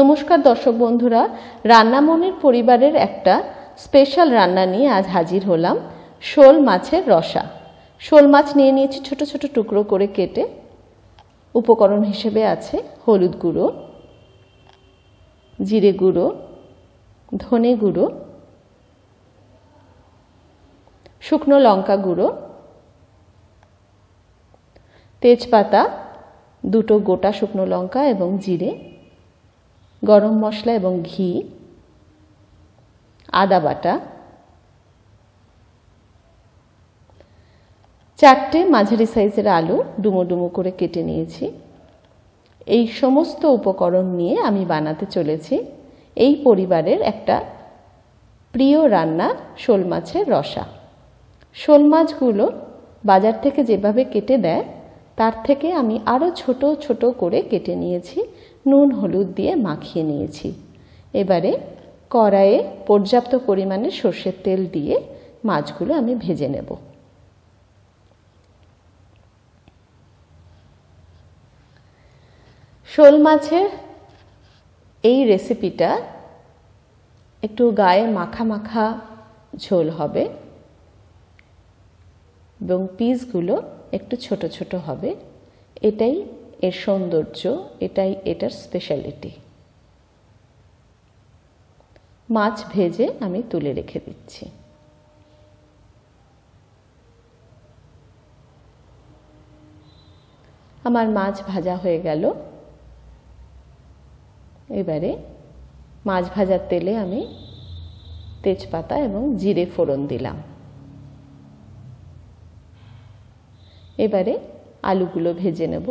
নমস্কার দর্শক বন্ধুরা রান্নামনির পরিবারের একটা স্পেশাল রান্না নিয়ে আজ হাজির হলাম শোল মাছের রসা শোল মাছ নিয়ে নিয়েছি ছোট ছোট টুকরো করে কেটে উপকরণ হিসেবে আছে হলুদ গুঁড়ো জিরে গুঁড়ো ধনে গুঁড়ো শুকনো লঙ্কা গুঁড়ো তেজপাতা দুটো গোটা শুকনো লঙ্কা এবং জিরে গরম মশলা এবং ঘি আদা বাটা চারটে মাঝারি সাইজের আলু ডুমো ডুমো করে কেটে নিয়েছি এই সমস্ত উপকরণ নিয়ে আমি বানাতে চলেছি এই পরিবারের একটা প্রিয় রান্না শোল মাছের রসা শোল মাছগুলো বাজার থেকে যেভাবে কেটে দেয় তার থেকে আমি আরও ছোট ছোট করে কেটে নিয়েছি নুন হলুদ দিয়ে মাখিয়ে নিয়েছি এবারে কড়াইয়ে পর্যাপ্ত পরিমাণে সর্ষের তেল দিয়ে মাছগুলো আমি ভেজে নেব শোল মাছের এই রেসিপিটা একটু গায়ে মাখা মাখা ঝোল হবে এবং পিসগুলো একটু ছোট ছোট হবে এটাই এর সৌন্দর্য এটাই এটার স্পেশালিটি মাছ ভেজে আমি তুলে রেখে দিচ্ছি আমার মাছ ভাজা হয়ে গেল এবারে মাছ ভাজার তেলে আমি তেজপাতা এবং জিরে ফোড়ন দিলাম এবারে আলুগুলো ভেজে নেব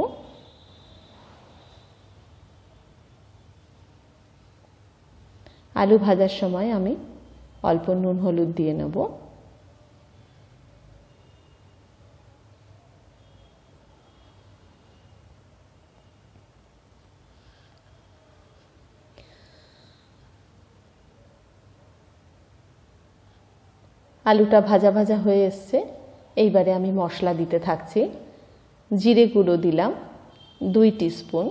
আলু ভাজার সময় আমি অল্প নুন হলুদ দিয়ে নেব আলুটা ভাজা ভাজা হয়ে এসছে এইবারে আমি মশলা দিতে থাকছি জিরে গুঁড়ো দিলাম দুই স্পুন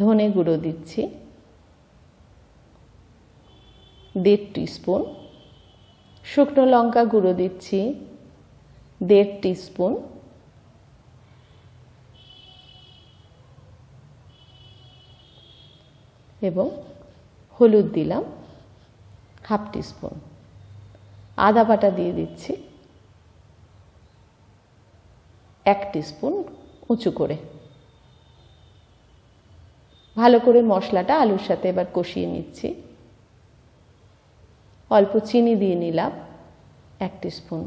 ধনে গুঁড়ো দিচ্ছি দেড় টিস্পুন শুকনো লঙ্কা গুঁড়ো দিচ্ছি দেড় টিস্পুন এবং হলুদ দিলাম হাফ টিস্পুন আদা বাটা দিয়ে দিচ্ছি এক টিস্পুন উঁচু করে ভালো করে মশলাটা আলুর সাথে এবার কষিয়ে নিচ্ছি অল্প চিনি দিয়ে নিলাম এক স্পুন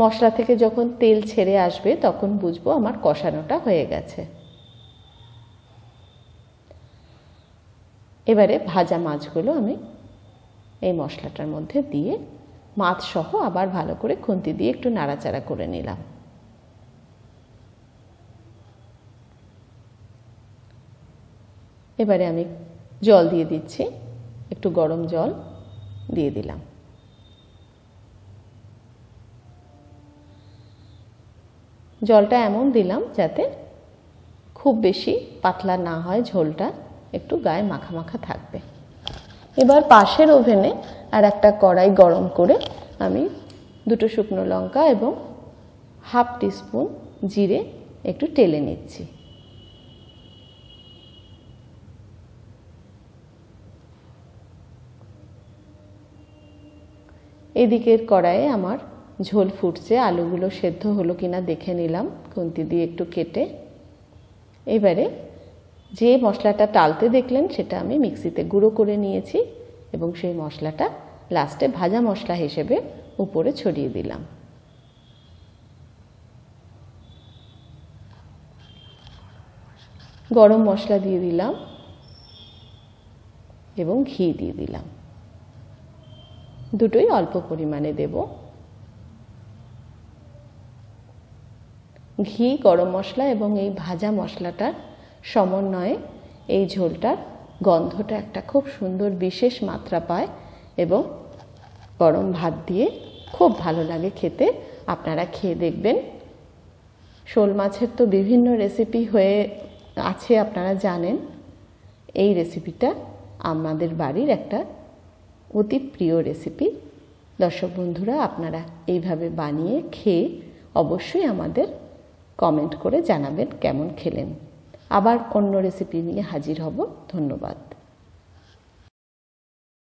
মশলা থেকে যখন তেল ছেড়ে আসবে তখন বুঝবো আমার কষানোটা হয়ে গেছে এবারে ভাজা মাছগুলো আমি এই মশলাটার মধ্যে দিয়ে মাছ সহ আবার ভালো করে খুন্তি দিয়ে একটু নাড়াচাড়া করে নিলাম এবারে আমি জল দিয়ে দিচ্ছি একটু গরম জল দিয়ে দিলাম জলটা এমন দিলাম যাতে খুব বেশি পাতলা না হয় ঝোলটা একটু গায়ে মাখা মাখা থাকবে এবার পাশের ওভেনে আর একটা কড়াই গরম করে আমি দুটো শুকনো লঙ্কা এবং হাফ টিস্পুন জিরে একটু টেলে নিচ্ছি এদিকের কড়াইয়ে আমার ঝোল ফুটছে আলুগুলো সেদ্ধ হলো কিনা দেখে নিলাম খুন্তি দিয়ে একটু কেটে এবারে যে মশলাটা টালতে দেখলেন সেটা আমি মিক্সিতে গুঁড়ো করে নিয়েছি এবং সেই মশলাটা লাস্টে ভাজা মশলা হিসেবে উপরে ছড়িয়ে দিলাম গরম মশলা দিয়ে দিলাম এবং ঘি দিয়ে দিলাম দুটোই অল্প পরিমাণে দেব ঘি গরম মশলা এবং এই ভাজা মশলাটার সমন্বয়ে এই ঝোলটার গন্ধটা একটা খুব সুন্দর বিশেষ মাত্রা পায় এবং গরম ভাত দিয়ে খুব ভালো লাগে খেতে আপনারা খেয়ে দেখবেন শোল মাছের তো বিভিন্ন রেসিপি হয়ে আছে আপনারা জানেন এই রেসিপিটা আমাদের বাড়ির একটা অতি প্রিয় রেসিপি দর্শক বন্ধুরা আপনারা এইভাবে বানিয়ে খেয়ে অবশ্যই আমাদের কমেন্ট করে জানাবেন কেমন খেলেন আবার অন্য রেসিপি নিয়ে হাজির হব ধন্যবাদ